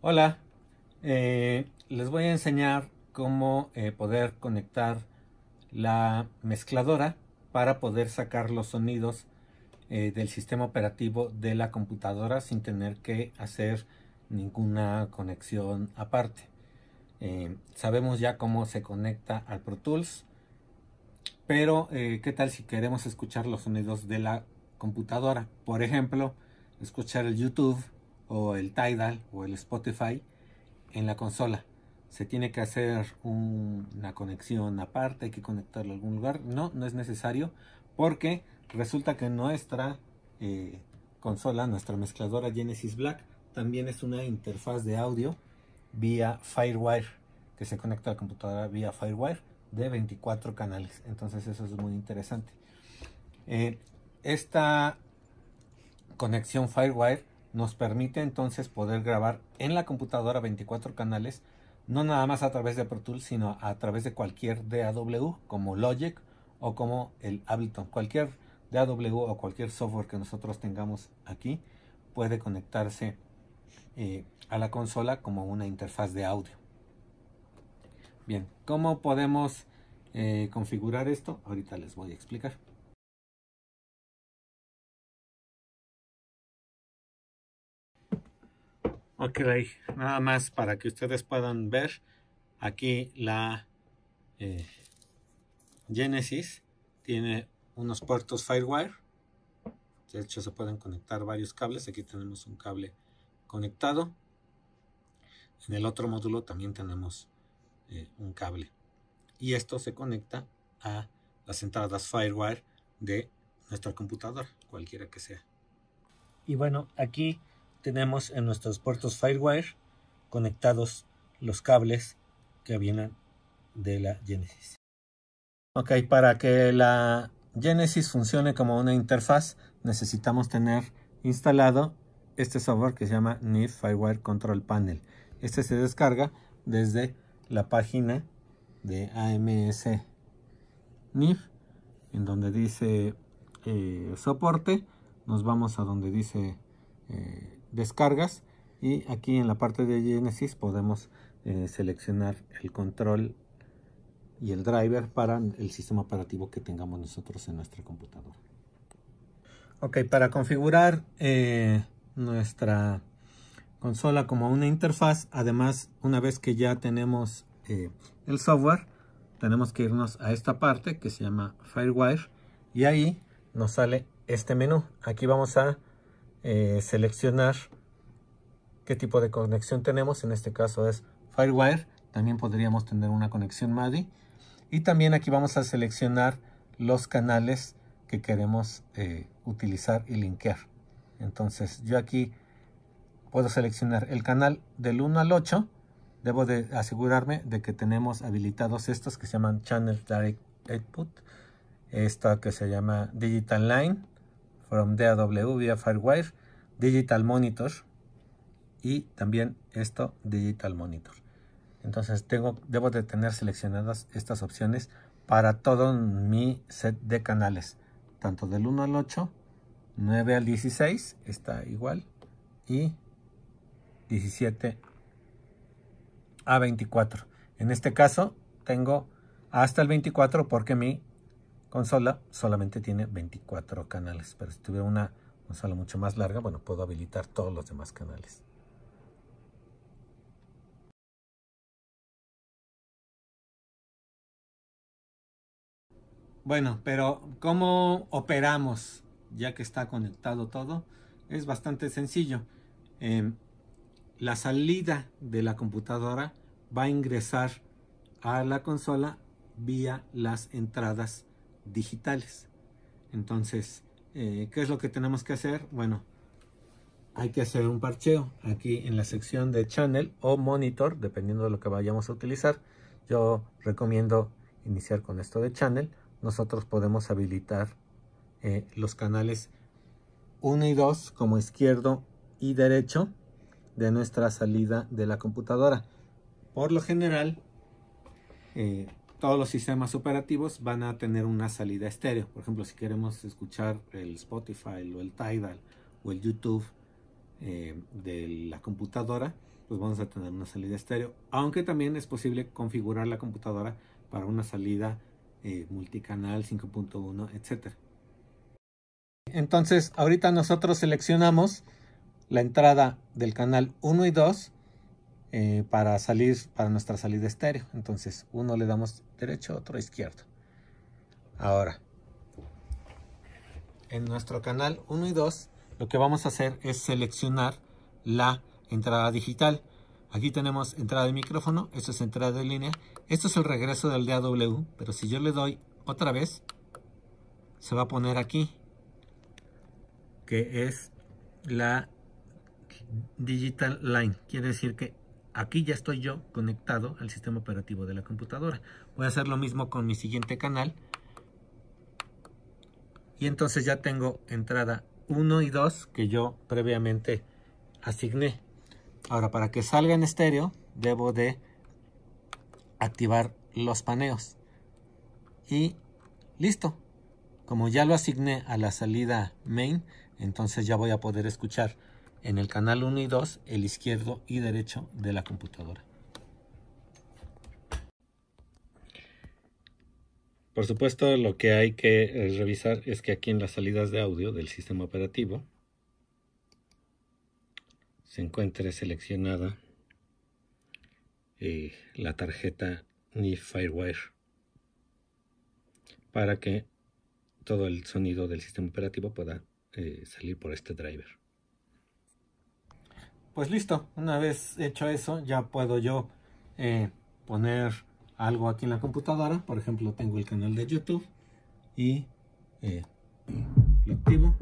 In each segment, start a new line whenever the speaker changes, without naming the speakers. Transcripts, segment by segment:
Hola, eh, les voy a enseñar cómo eh, poder conectar la mezcladora para poder sacar los sonidos eh, del sistema operativo de la computadora sin tener que hacer ninguna conexión aparte. sabemos ya cómo se conecta al Pro Tools, pero qué tal si queremos escuchar los sonidos de la computadora. Por ejemplo, escuchar el YouTube o el Tidal o el Spotify en la consola. Se tiene que hacer una conexión aparte, hay que conectarlo a algún lugar. No, no es necesario porque resulta que nuestra eh, consola, nuestra mezcladora Genesis Black, también es una interfaz de audio vía Firewire, que se conecta a la computadora vía Firewire de 24 canales. Entonces eso es muy interesante. Eh, esta conexión Firewire nos permite entonces poder grabar en la computadora 24 canales, no nada más a través de Pro Tools, sino a través de cualquier DAW como Logic o como el Ableton. Cualquier DAW o cualquier software que nosotros tengamos aquí puede conectarse eh, a la consola como una interfaz de audio. Bien, ¿cómo podemos eh, configurar esto? Ahorita les voy a explicar. Ok, nada más para que ustedes puedan ver aquí la eh, Genesis tiene unos puertos Firewire. De hecho se pueden conectar varios cables. Aquí tenemos un cable conectado. En el otro módulo también tenemos eh, un cable. Y esto se conecta a las entradas Firewire de nuestro computador, cualquiera que sea. Y bueno, aquí tenemos en nuestros puertos Firewire conectados los cables que vienen de la Genesis. Ok, para que la Genesis funcione como una interfaz necesitamos tener instalado este software que se llama NIF Firewire Control Panel. Este se descarga desde la página de AMS NIF en donde dice eh, soporte nos vamos a donde dice eh, descargas y aquí en la parte de Genesis podemos eh, seleccionar el control y el driver para el sistema operativo que tengamos nosotros en nuestra computadora. Ok, para configurar eh, nuestra consola como una interfaz, además una vez que ya tenemos eh, el software, tenemos que irnos a esta parte que se llama Firewire y ahí nos sale este menú. Aquí vamos a eh, seleccionar qué tipo de conexión tenemos. En este caso es Firewire. También podríamos tener una conexión MADI. Y también aquí vamos a seleccionar los canales que queremos eh, utilizar y linkear. Entonces yo aquí puedo seleccionar el canal del 1 al 8. Debo de asegurarme de que tenemos habilitados estos que se llaman Channel Direct Output. Esta que se llama Digital Line from DAW via Firewire, Digital Monitor y también esto Digital Monitor. Entonces tengo, debo de tener seleccionadas estas opciones para todo mi set de canales, tanto del 1 al 8, 9 al 16, está igual, y 17 a 24. En este caso tengo hasta el 24 porque mi consola solamente tiene 24 canales, pero si tuviera una consola mucho más larga, bueno, puedo habilitar todos los demás canales. Bueno, pero ¿cómo operamos ya que está conectado todo? Es bastante sencillo. Em, la salida de la computadora va a ingresar a la consola vía las entradas digitales. Entonces, eh, ¿qué es lo que tenemos que hacer? Bueno, hay que hacer un parcheo aquí en la sección de channel o monitor, dependiendo de lo que vayamos a utilizar. Yo recomiendo iniciar con esto de channel. Nosotros podemos habilitar eh, los canales 1 y 2 como izquierdo y derecho de nuestra salida de la computadora. Por lo general, eh, todos los sistemas operativos van a tener una salida estéreo. Por ejemplo, si queremos escuchar el Spotify o el Tidal o el YouTube eh, de la computadora, pues vamos a tener una salida estéreo. Aunque también es posible configurar la computadora para una salida eh, multicanal 5.1, etc. Entonces, ahorita nosotros seleccionamos la entrada del canal 1 y 2 eh, para salir, para nuestra salida estéreo. Entonces, uno le damos derecho, otro izquierdo. Ahora, en nuestro canal 1 y 2, lo que vamos a hacer es seleccionar la entrada digital. Aquí tenemos entrada de micrófono, esto es entrada de línea. Esto es el regreso del DAW, pero si yo le doy otra vez, se va a poner aquí, que es la digital line. Quiere decir que Aquí ya estoy yo conectado al sistema operativo de la computadora. Voy a hacer lo mismo con mi siguiente canal. Y entonces ya tengo entrada 1 y 2 que yo previamente asigné. Ahora, para que salga en estéreo, debo de activar los paneos. Y listo. Como ya lo asigné a la salida main, entonces ya voy a poder escuchar en el canal 1 y 2, el izquierdo y derecho de la computadora. Por supuesto, lo que hay que eh, revisar es que aquí en las salidas de audio del sistema operativo se encuentre seleccionada eh, la tarjeta NIF Firewire para que todo el sonido del sistema operativo pueda eh, salir por este driver pues listo, una vez hecho eso ya puedo yo eh, poner algo aquí en la computadora, por ejemplo tengo el canal de YouTube y eh, lo activo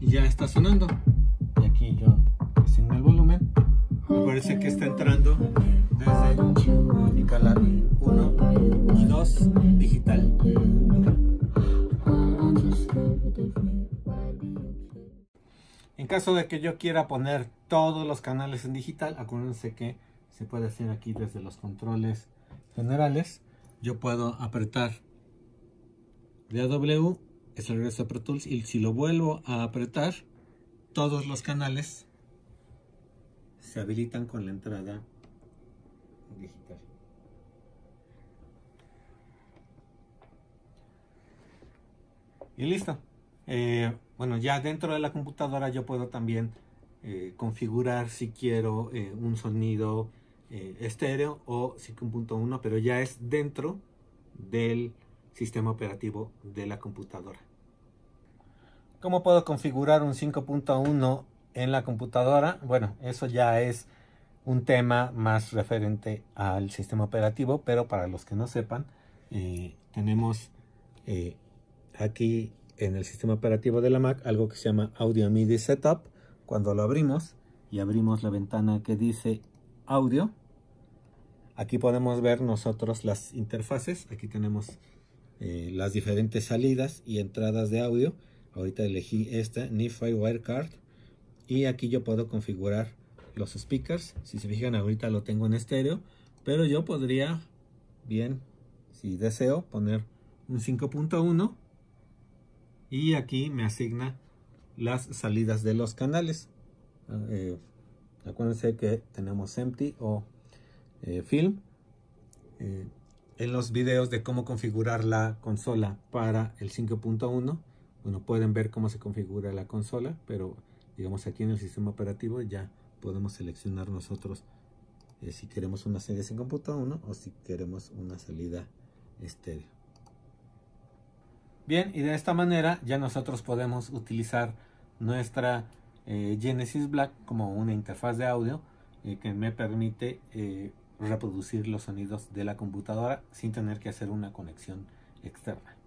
y ya está sonando y aquí yo sin el volumen me parece que está entrando desde mi canal 1 y 2 digital caso de que yo quiera poner todos los canales en digital, acuérdense que se puede hacer aquí desde los controles generales. Yo puedo apretar DAW, es regreso a Pro Tools, y si lo vuelvo a apretar, todos los canales se habilitan con la entrada digital. Y listo. Eh, bueno, ya dentro de la computadora yo puedo también eh, configurar si quiero eh, un sonido eh, estéreo o 5.1, pero ya es dentro del sistema operativo de la computadora. ¿Cómo puedo configurar un 5.1 en la computadora? Bueno, eso ya es un tema más referente al sistema operativo, pero para los que no sepan, tenemos aquí en el sistema operativo de la Mac algo que se llama Audio MIDI Setup. Cuando lo abrimos y abrimos la ventana que dice audio, aquí podemos ver nosotros las interfaces. Aquí tenemos eh, las diferentes salidas y entradas de audio. Ahorita elegí esta, NiFi Wirecard. Y aquí yo puedo configurar los speakers. Si se fijan, ahorita lo tengo en estéreo. Pero yo podría, bien, si deseo, poner un 5.1 y aquí me asigna las salidas de los canales. Ah, eh, acuérdense que tenemos empty o eh, film eh, en los videos de cómo configurar la consola para el 5.1 bueno pueden ver cómo se configura la consola pero digamos aquí en el sistema operativo ya podemos seleccionar nosotros si queremos una serie 5.1 o si queremos una salida estéreo Bien, y de esta manera ya nosotros podemos utilizar nuestra eh, Genesis Black como una interfaz de audio eh, que me permite eh, reproducir los sonidos de la computadora sin tener que hacer una conexión externa.